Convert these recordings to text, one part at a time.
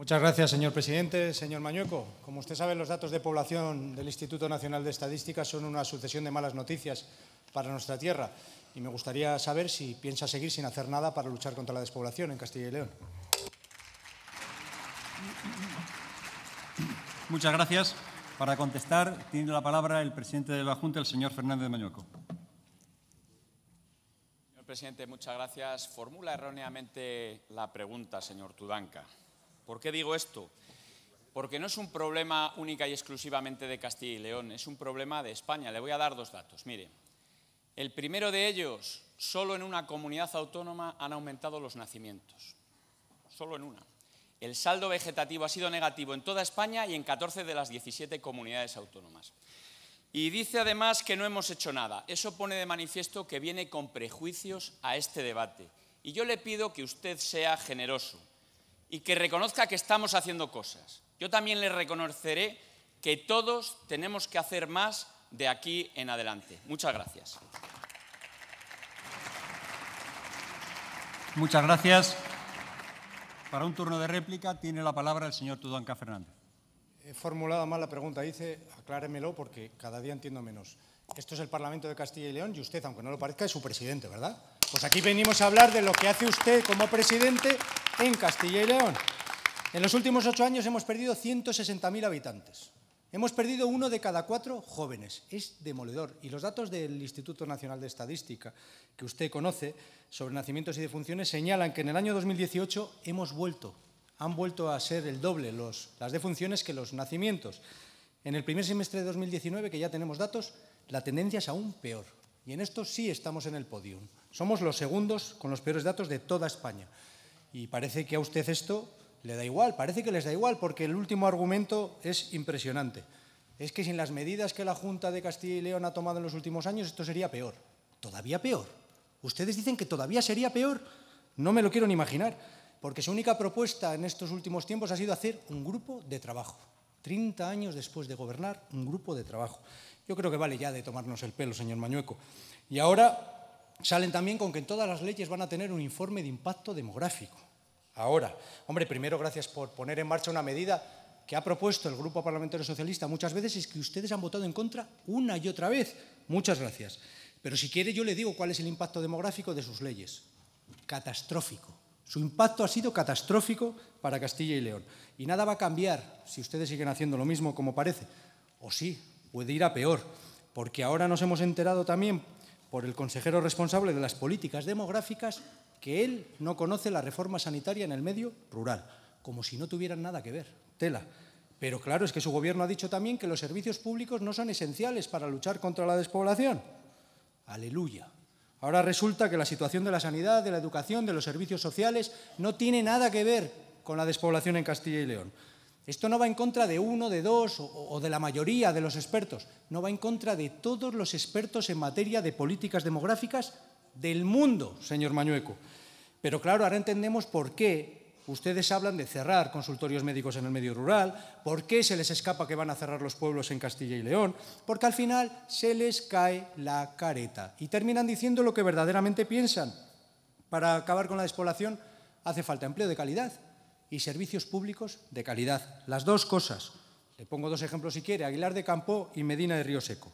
Muchas gracias, señor presidente. Señor Mañueco, como usted sabe, los datos de población del Instituto Nacional de Estadística son una sucesión de malas noticias para nuestra tierra y me gustaría saber si piensa seguir sin hacer nada para luchar contra la despoblación en Castilla y León. Muchas gracias. Para contestar, tiene la palabra el presidente de la Junta, el señor Fernández Mañueco. Señor presidente, muchas gracias. Formula erróneamente la pregunta, señor Tudanca. ¿Por qué digo esto? Porque no es un problema única y exclusivamente de Castilla y León, es un problema de España. Le voy a dar dos datos. Mire, el primero de ellos, solo en una comunidad autónoma han aumentado los nacimientos. Solo en una. El saldo vegetativo ha sido negativo en toda España y en 14 de las 17 comunidades autónomas. Y dice además que no hemos hecho nada. Eso pone de manifiesto que viene con prejuicios a este debate. Y yo le pido que usted sea generoso y que reconozca que estamos haciendo cosas. Yo también le reconoceré que todos tenemos que hacer más de aquí en adelante. Muchas gracias. Muchas gracias. Para un turno de réplica tiene la palabra el señor Tudanca Fernández. He formulado mal la pregunta, dice, acláremelo porque cada día entiendo menos. Esto es el Parlamento de Castilla y León y usted, aunque no lo parezca, es su presidente, ¿verdad? Pues aquí venimos a hablar de lo que hace usted como presidente en Castilla y León. En los últimos ocho años hemos perdido 160.000 habitantes. Hemos perdido uno de cada cuatro jóvenes. Es demoledor. Y los datos del Instituto Nacional de Estadística, que usted conoce, sobre nacimientos y defunciones, señalan que en el año 2018 hemos vuelto, han vuelto a ser el doble las defunciones que los nacimientos. En el primer semestre de 2019, que ya tenemos datos, la tendencia es aún peor. Y en esto sí estamos en el podium. Somos los segundos con los peores datos de toda España. Y parece que a usted esto le da igual, parece que les da igual, porque el último argumento es impresionante. Es que sin las medidas que la Junta de Castilla y León ha tomado en los últimos años, esto sería peor. Todavía peor. Ustedes dicen que todavía sería peor. No me lo quiero ni imaginar, porque su única propuesta en estos últimos tiempos ha sido hacer un grupo de trabajo. 30 años después de gobernar, un grupo de trabajo. Yo creo que vale ya de tomarnos el pelo, señor Mañueco. Y ahora salen también con que en todas las leyes van a tener un informe de impacto demográfico. Ahora, hombre, primero gracias por poner en marcha una medida que ha propuesto el Grupo Parlamentario Socialista muchas veces y es que ustedes han votado en contra una y otra vez. Muchas gracias. Pero si quiere yo le digo cuál es el impacto demográfico de sus leyes. Catastrófico. Su impacto ha sido catastrófico para Castilla y León. Y nada va a cambiar si ustedes siguen haciendo lo mismo como parece. O sí, puede ir a peor, porque ahora nos hemos enterado también por el consejero responsable de las políticas demográficas que él no conoce la reforma sanitaria en el medio rural, como si no tuvieran nada que ver. Tela. Pero claro, es que su gobierno ha dicho también que los servicios públicos no son esenciales para luchar contra la despoblación. Aleluya. Ahora resulta que la situación de la sanidad, de la educación, de los servicios sociales no tiene nada que ver con la despoblación en Castilla y León. Esto no va en contra de uno, de dos o, de la mayoría de los expertos, no va en contra de todos los expertos en materia de políticas demográficas del mundo, señor Mañueco. Pero claro, ahora entendemos por qué ustedes hablan de cerrar consultorios médicos en el medio rural, por qué se les escapa que van a cerrar los pueblos en Castilla y León, porque al final se les cae la careta y terminan diciendo lo que verdaderamente piensan. Para acabar con la despoblación hace falta empleo de calidad, y servicios públicos de calidad. Las dos cosas. Le pongo dos ejemplos si quiere, Aguilar de Campo y Medina de Río Seco.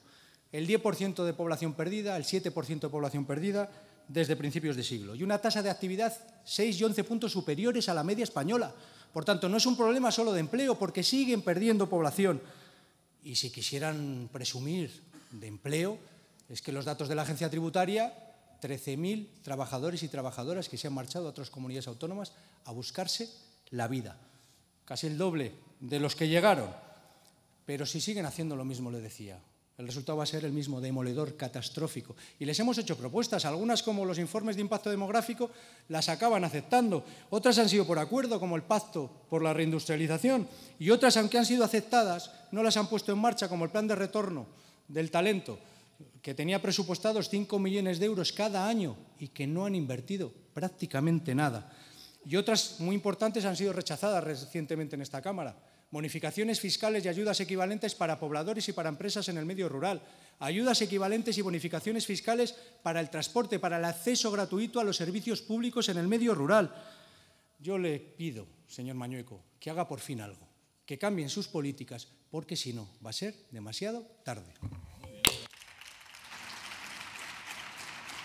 El 10% de población perdida, el 7% de población perdida desde principios de siglo. Y una tasa de actividad 6 y 11 puntos superiores a la media española. Por tanto, no es un problema solo de empleo, porque siguen perdiendo población. Y si quisieran presumir de empleo, es que los datos de la agencia tributaria 13.000 trabajadores y trabajadoras que se han marchado a otras comunidades autónomas a buscarse la vida, casi el doble de los que llegaron. Pero si siguen haciendo lo mismo, le decía, el resultado va a ser el mismo, demoledor, catastrófico. Y les hemos hecho propuestas, algunas como los informes de impacto demográfico las acaban aceptando, otras han sido por acuerdo, como el pacto por la reindustrialización, y otras, aunque han sido aceptadas, no las han puesto en marcha, como el plan de retorno del talento, que tenía presupuestados 5 millones de euros cada año y que no han invertido prácticamente nada y otras muy importantes han sido rechazadas recientemente en esta Cámara. Bonificaciones fiscales y ayudas equivalentes para pobladores y para empresas en el medio rural. Ayudas equivalentes y bonificaciones fiscales para el transporte, para el acceso gratuito a los servicios públicos en el medio rural. Yo le pido, señor Mañueco, que haga por fin algo, que cambien sus políticas, porque si no, va a ser demasiado tarde.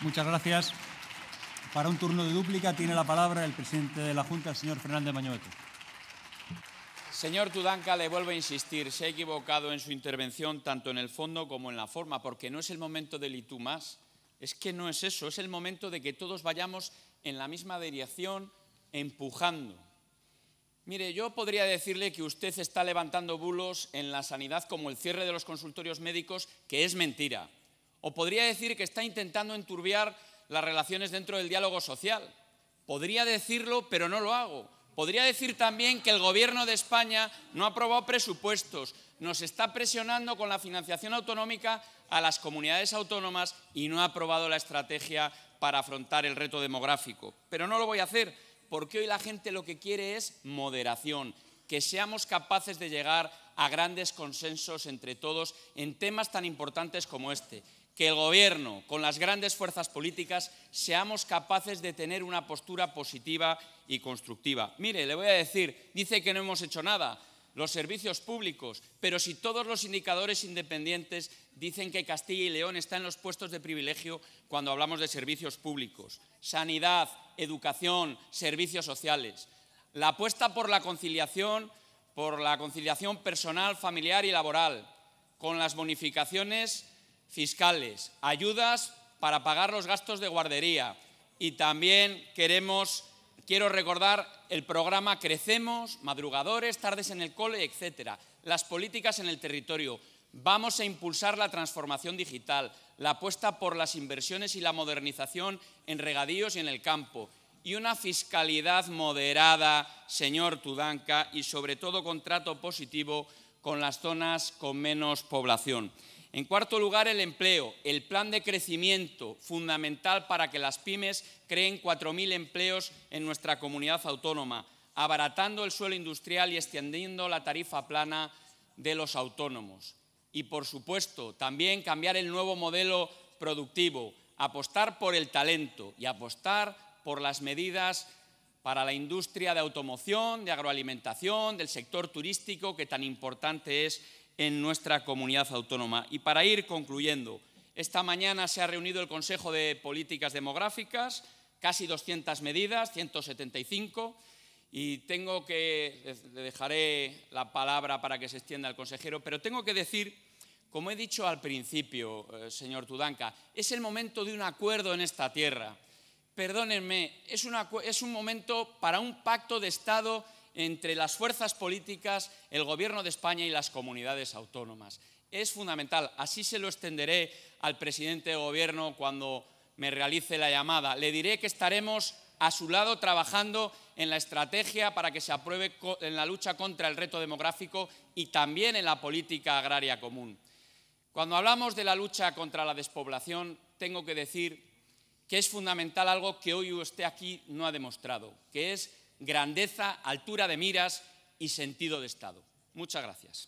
Muchas gracias. Para un turno de dúplica tiene la palabra el presidente de la Junta, el señor Fernández Mañueco. Señor Tudanca, le vuelvo a insistir, se ha equivocado en su intervención tanto en el fondo como en la forma, porque no es el momento del y tú más, es que no es eso, es el momento de que todos vayamos en la misma dirección, empujando. Mire, yo podría decirle que usted está levantando bulos en la sanidad como el cierre de los consultorios médicos, que es mentira. O podría decir que está intentando enturbiar las relaciones dentro del diálogo social. Podría decirlo, pero no lo hago. Podría decir también que el Gobierno de España no ha aprobado presupuestos, nos está presionando con la financiación autonómica a las comunidades autónomas y no ha aprobado la estrategia para afrontar el reto demográfico. Pero no lo voy a hacer, porque hoy la gente lo que quiere es moderación, que seamos capaces de llegar a grandes consensos entre todos en temas tan importantes como este que el gobierno, con las grandes fuerzas políticas, seamos capaces de tener una postura positiva y constructiva. Mire, le voy a decir, dice que no hemos hecho nada, los servicios públicos, pero si todos los indicadores independientes dicen que Castilla y León está en los puestos de privilegio cuando hablamos de servicios públicos, sanidad, educación, servicios sociales, la apuesta por la conciliación, por la conciliación personal, familiar y laboral, con las bonificaciones fiscales, ayudas para pagar los gastos de guardería y también queremos, quiero recordar el programa Crecemos, madrugadores, tardes en el cole, etcétera. Las políticas en el territorio. Vamos a impulsar la transformación digital, la apuesta por las inversiones y la modernización en regadíos y en el campo y una fiscalidad moderada, señor Tudanca, y sobre todo contrato positivo con las zonas con menos población. En cuarto lugar, el empleo, el plan de crecimiento fundamental para que las pymes creen 4.000 empleos en nuestra comunidad autónoma, abaratando el suelo industrial y extendiendo la tarifa plana de los autónomos. Y, por supuesto, también cambiar el nuevo modelo productivo, apostar por el talento y apostar por las medidas para la industria de automoción, de agroalimentación, del sector turístico, que tan importante es en nuestra comunidad autónoma. Y para ir concluyendo, esta mañana se ha reunido el Consejo de Políticas Demográficas, casi 200 medidas, 175, y tengo que, eh, le dejaré la palabra para que se extienda al consejero, pero tengo que decir, como he dicho al principio, eh, señor Tudanca, es el momento de un acuerdo en esta tierra. Perdónenme, es, es un momento para un pacto de Estado entre las fuerzas políticas, el Gobierno de España y las comunidades autónomas. Es fundamental. Así se lo extenderé al presidente de Gobierno cuando me realice la llamada. Le diré que estaremos a su lado trabajando en la estrategia para que se apruebe en la lucha contra el reto demográfico y también en la política agraria común. Cuando hablamos de la lucha contra la despoblación, tengo que decir que es fundamental algo que hoy usted aquí no ha demostrado, que es grandeza, altura de miras y sentido de Estado. Muchas gracias.